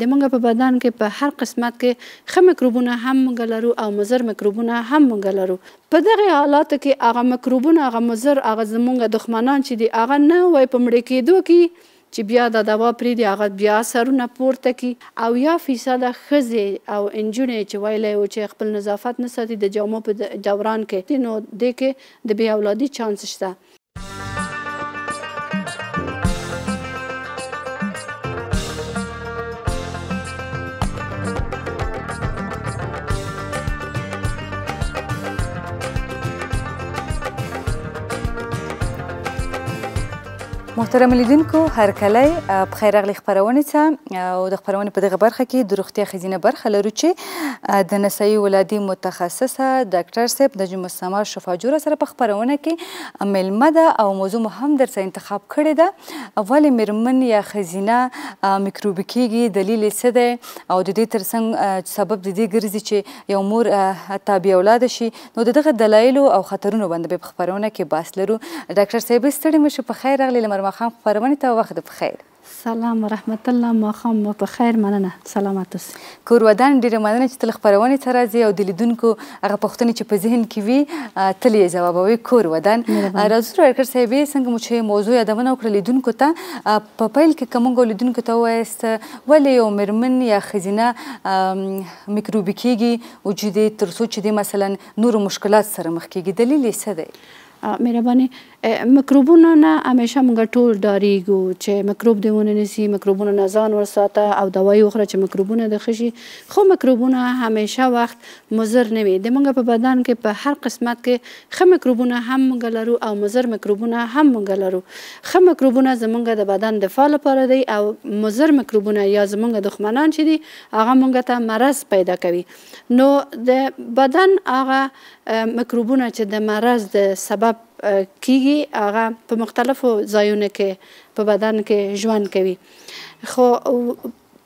د مونږ په بدن کې په هر قسمت کې ښه مکروبونه هم مونږ لرو او مضر مکروبونه هم مونږ لرو په دغه حالاتو کې هغه مکروبونه هغه مضر هغه زمونږ دښمنان چې دي هغه نه وای په مړې کېدو کې چې بیا دا دوا پرې دی هغه بیا سرونه پورته کی او یا فیصده ښځې او انجونې چې ویلی و چې خپل نظافت نه ساتي د جامو په دوران کې نو دې کې د بې اولادي چانس شته محترم لیدونکو هرکلی په خیر راغلی خبرونې ته او د خبرونې په دغه برخه کې د روغتیا خزینه برخه لرو چې د نسایي ولادي متخصصه ډاکټر صاحب د جمعه سما شفاجوره سره په خبرونه کې ملمه ده او موضوع مو هم در انتخاب کړی ده ولې مرمن یا خزینه میکروبي کېږي دلیل یې څه دی او د دې ترڅنګ سبب د دې ګرځي چې یو مور تابع اولاد شي نو دغه دلایلو او خطرونو باندې په خبرونه کې باس لرو ډاکټر صاحب ستړي مشه په خیر راغلی سهار ماښام خپرونې ته وخت بخیر سلام رحمت الله ماخام مو په خیر مننه سلامت اوسئ کور ودان ډیره مننه چې تل خبرونه تر راځي او د لیدونکو هغه پوښتنې چې په ذهن کې وي تل یې ځوابوي کور ودان راځو ورکر صاحب څنګه مو چې موضوع یادونه وکړه لیدونکو ته په پیل کې کومو لیدونکو ته وایست ولې یو مرمن یا خزینه میکروبیکيږي وجودي تر څو چې مثلا نور مشکلات سره مخ کیږي دلیل یې څه دی مهرباني مکروبونو نه همیشه موږ ټول ډاریږو چې مکروب دې ونه نیسي مکروبونو نه ځان وساته او دوايي وخوره چې مکروبونه د خشي خو مکروبونه همیشه وخت مضر نه وي د موږ په بدن کې په هر قسمت کې خه مکروبونه هم موږ لرو او مضر مکروبونه هم موږ لرو خه مکروبونه زمونږ د بدن دفاع لپاره دی او مضر مکروبونه یا زمونږ دښمنان چې دي هغه موږ ته مرض پیدا کوي نو د بدن هغه مکروبونه چې د مرض د سبب هغه کیږي هغه په مختلفو ځایونو کې په بدن کې ژوند کوي خو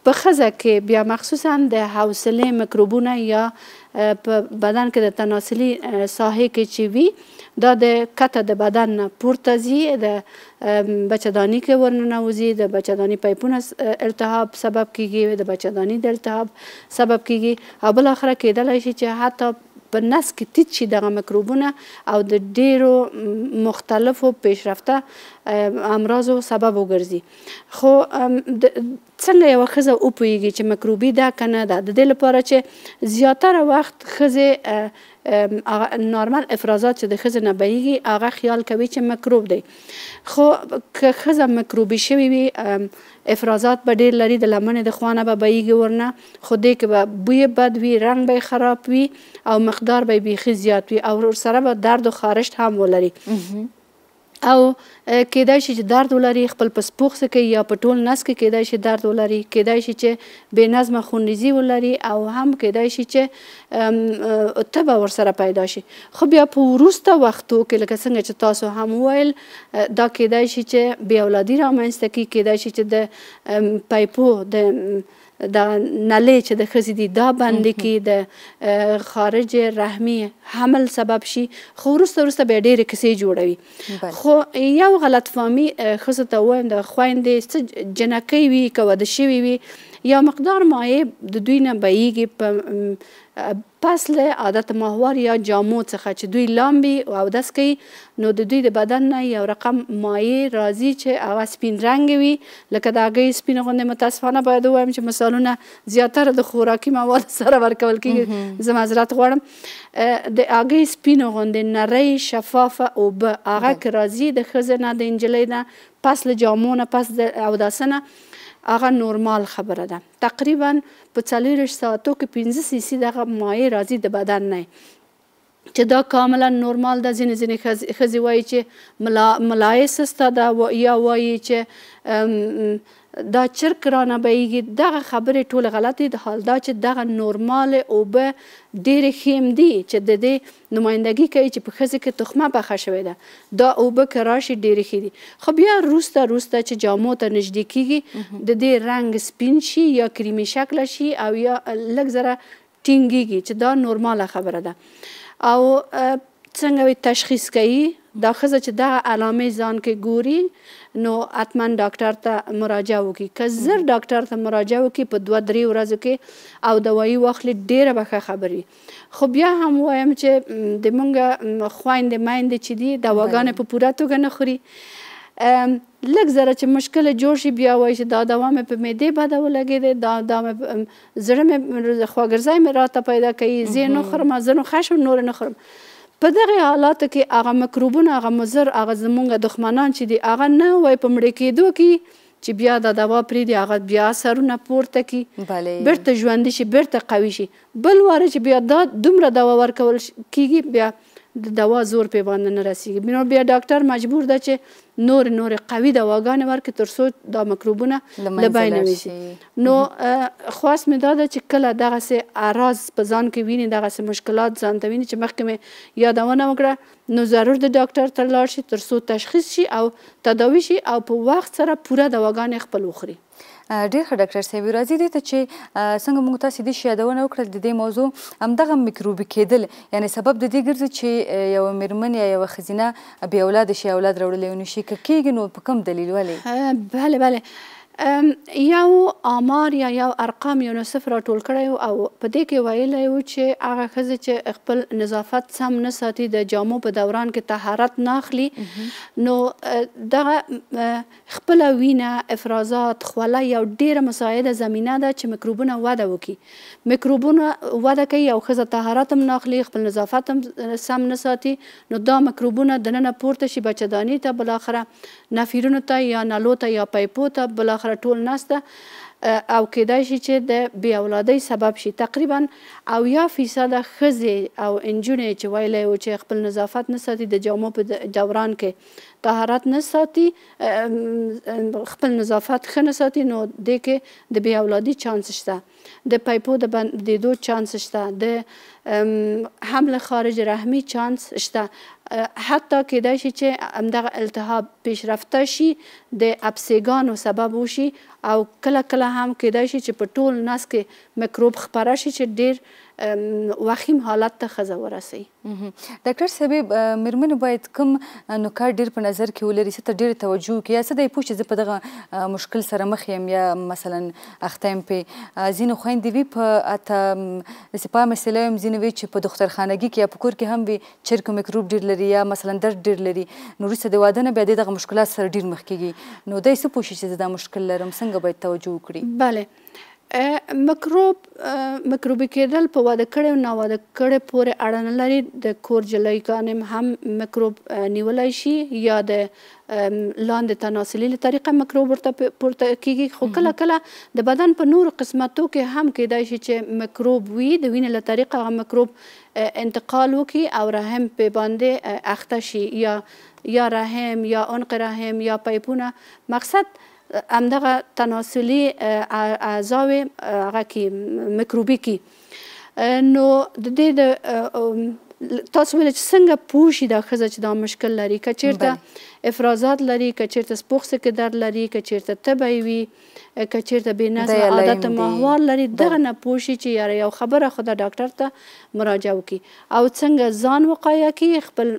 په خزه کې بیا مخصوصا د حوصله مکروبونه یا په بدن کې د تناسلي ساحې کې چې وي دا د کته د بدن نه پورته ځي د بچدانی کې ورننوځي د بچدانی پایپونه التهاب سبب کیږي د بچدانی د التهاب سبب کیږي او بل اخره کېدلی شي چې حتی په نس کې تیت شي دغه مکروبونه او د ډیرو مختلفو پیشرفته امراضو سبب وګرځي خو څنګه یو خزه او پویږي چې مکروبي ده کنه ده د دې لپاره چې زیاتره وخت خزه نارمل افرازات چې د خزه نه بهیږي هغه خیال کوي چې مکروب دی خو که خزه مکروبي شوی وي افرازات به ډیر لري د لمنې د خوانه به بهیږي ورنه خو دې کې به بوی بد وي رنگ به خراب وي او مقدار به بیخي زیات وي او سره به درد او خارش هم ولري او کېدای شي چې درد ولري خپل پسپوخ کې یا په ټول نس کې کېدای شي درد ولري کېدای شي چې بې نظمه خونریزي ولري او هم کېدای شي چې تبه ورسره پیدا شي خو بیا په وروسته وختو کې لکه څنګه چې تاسو هم وویل دا کېدای شي چې بې اولادي رامنځته کړي کېدای شي چې د پیپو د دا نلې چې د خزي دي دا باندې کې د خارج رحمي حمل سبب شي خو ورسته ورسته به ډېر کیسې جوړوي خو یو غلط فهمي خزه ته وایم د خويندې څه جنکې وي کو د شوي وي یو مقدار مایه د دوی نه بېږي په پس له عادت ماهوار یا جامو څخه چې دوی لامبي او داس کوي نو د دوی د بدن نه یو رقم مایع راځي چې او سپین رنگ وي لکه دا غي سپین غونډه متاسفانه باید وایم چې مثالونه زیاتره د خوراکي مواد سره ورکول کیږي زما حضرت غواړم د هغه سپین غونډه نری شفاف او به هغه راځي د خزنه د انجلې نه پس له جامو نه پس د اوداسنه هغه نورمال خبره ده تقریبا په 40 ساعتو کې 15 سی سی دغه مایع راځي د بدن نه چې دا کاملا نورمال ده ځینې ځینې خزي وایي چې ملایسسته ده یا وایي چې دا چرک را نه بهیږي دغه خبرې ټول غلطې د حال دا چې دغه نورمال اوبه ډېرې خیم دي چې د دې نمایندګي کوي چې په ښځې کې تخمه پخه شوې ده دا اوبه که راشي ډېرې ښې دي خو بیا وروسته وروسته چې جامو ته نږدې کیږي د دې رنګ سپین شي یا کریمي شکله شي او یا لږ ذره ټینګیږي چې دا نورماله خبره ده او څنګه تشخیص کوي دا خزه چې دغه علامې ځان کې ګوري نو حتما ډاکټر ته مراجعه وکړي که زر ډاکټر ته مراجعه وکړي په دوه درې ورځو کې او دوایي واخلي ډیره به ښه خبري خو بیا هم وایم چې د مونږ خویندې میندې چې دي دواګانې په پوره توګه نه خوري لږ زره چې مشکل جوړ شي بیا وایي چې دا دوا مې په معدې بده ولګېدې دا دا مې زړه مې خواګرځی مې راته پیدا کوي زه یې نه خورم زه نو ښه شم نور نه خورم په دغه حالاتو کې هغه مکروبونه هغه مزر هغه زمونږ دښمنان چې دي هغه نه وای په مړې کېدو کې چې بیا دا دوا پرې دی هغه بیا سرونه پورته کی بیرته ژوندي شي بیرته قوي شي بل واره چې بیا دا دومره دوا ورکول کیږي بیا دوا زور په باندې نه رسیږي بنو بیا ډاکټر مجبور ده چې نور نور قوي دواګانې ورکړي تر څو دا مکروبونه له بینه وځي نو خواست مې دا ده چې کله دغسې اراز په ځان کې ویني دغسې مشکلات ځان ته ویني چې مخکې مې یادونه وکړه نو ضرور د ډاکټر ته لاړ شي تر څو تشخیص شي او تداوي شي او په وخت سره پوره دواګانې خپل وخوري ډیر ښه ډاکټر صاحب راځي دي ته چې څنګه موږ تاسو دې یادونه وکړل د دې موضوع همدغه میکروبي کېدل یعنی سبب د دې ګرځي چې یو مېرمن یا یو خزینه بې اولاد شي اولاد راوړلی ونشي که کېږي نو په کوم دلیل ولې بله بله یو آمار یا یو ارقام یونیسف را ټول کړی او په دې کې ویلی و چې هغه ښځې چې خپل نظافت سم نه ساتي د جامو په دوران کې طهارت نه اخلي نو دغه خپله وینه افرازات خوله یو ډېره مساعده زمینه ده چې مکروبونه وده وکړي مکروبونه وده کوي او ښځه طهارت هم نه اخلي خپل نظافت هم سم نه ساتي نو دا مکروبونه دننه پورته شي بچهدانې ته بالاخره نفیرونو ته یا نلو ته یا پیپو ته بالاخره اخره ټول نسته او کېدای شي چې د بی اولادۍ سبب شي تقریبا اویا فیصد ښځې او انجونې چې ویلی و چې خپل نظافت نه ساتي د جامو په دوران کې طهارت نه ساتي خپل نظافت ښه نه ساتي نو دې کې د بی اولادۍ چانس شته د پایپو د بندېدو چانس شته د حمل خارج رحمي چانس شته حتی کېدای شي چې همدغه التهاب پیشرفته شي د اپسیګانو سبب وشي او کله کله هم کېدای شي چې په ټول نس کې مکروب خپره شي چې ډیر وخیم حالت ته خزه ورسي ډاکټر صاحب مرمن باید کوم نکات ډیر په نظر کې ولري چې ډیر توجه کوي څه د پوښتنې په دغه مشکل سره مخ یم یا مثلا اختم په زین خويندې وی په اته سپا مسله هم زین وی چې په دخترخانګي کې یا په کور کې هم وی چیرکو میکروب ډیر لري یا مثلا درد ډیر لري نو رسې د واده نه بیا دغه مشکلات سره ډیر مخ کیږي نو دای څه پوښتنه چې دا مشکل لرم څنګه باید توجه وکړي بله مکروب مکروبي کېدل په واده کړې او ناواده کړې پورې اړه نه لري د کور جلۍ ګانې هم مکروب نیولی شي یا د لاندې تناسلي له طریقه مکروب ورته پورته کیږي خو کله کله د بدن په نورو قسمتو کې هم کېدای شي چې مکروب وي د وینې له طریقه هغه مکروب انتقال وکړي او رحم پې باندې اخته شي یا یا رحم یا عنق رحم یا پیپونه مقصد همدغه تناسلي اعضاوي هغه کې مکروبي کې نو د دې د تاسو ولې څنګه پوښي دا خزه چې دا مشکل لري کچیرته افرازات لري کچیرته سپوخس کې در لري کچیرته تبي وي کچیرته بنظم عادت محوال لري دغه نه پوښي چې یاره یو خبره خدا ډاکټر ته مراجعه وکي او څنګه ځان وقایه کی خپل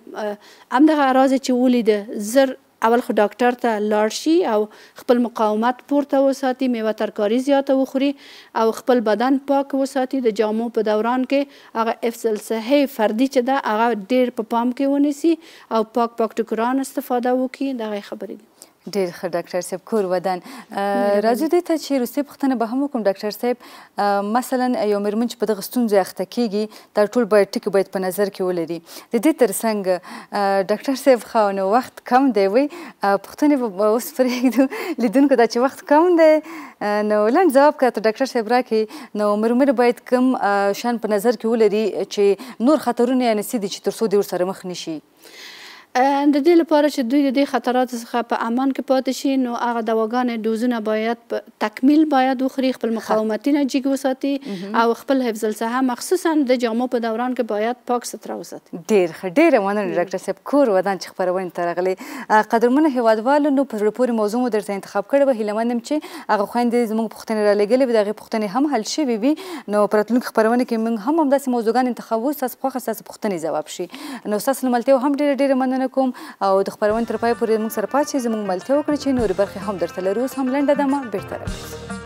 امدغه اراض چې ولید زر اول خو ډاکټر ته لاړ شي او خپل مقاومت پورته وساتي میوه ترکاری زیاته وخوري او خپل بدن پاک وساتي د جامو په دوران کې هغه حفظ الصحه فردي چې ده هغه ډیر په پا پام کې ونیسي او پاک پاک ټکران استفاده وکړي دغه خبرې دي ډیر ښه ډاکټر صاحب کور ودان راځو دې ته چې روسي پښتنه به هم وکم ډاکټر صاحب مثلا یو مرمن چې په دغه ستونزې اخته کیږي دا ټول باید ټکی باید په نظر کې ولري د دې ترڅنګ ډاکټر صاحب خاونه وخت کم دی وي پښتنې به اوس پرېږدو لیدونکو دا چې وخت کم دی نو لنډ ځواب کاته ډاکټر صاحب راکړي نو مرمر باید کم شان په نظر کې ولري چې نور خطرونه یې نسي دي چې تر څو دې ورسره مخ نشي د دې لپاره چې دوی د دې خطراتو څخه په امان کې پاتې شي نو هغه دواګانې دوزونه باید په تکمیل باید وخوري خپل مقاومتي نه جګ وساتي او خپل حفظ الصحه مخصوصا د جامو په دوران کې باید پاک ستره وساتي ډیر ښه ډیر مننه ډاکټر صاحب کور ودان چې خبرونه ترغلي قدرمنه هوادوالو نو پر پورې موضوع مو درته انتخاب کړی و هیلمنم چې هغه خويندې زموږ پوښتنې را لګلې و دغه پوښتنې هم حل شي وي نو پرتلونکو خبرونه کې موږ هم همداسې موضوعګان انتخاب وو تاسو خو خاصه پوښتنې جواب شي نو تاسو ملته هم ډیر ډیر مننه مننه کوم او د خبرونې تر پای پورې موږ سره پاتې زموږ ملتیا وکړئ چې نورې برخې هم درته لرو اوس هم لنډه دمه بیرته راګرځو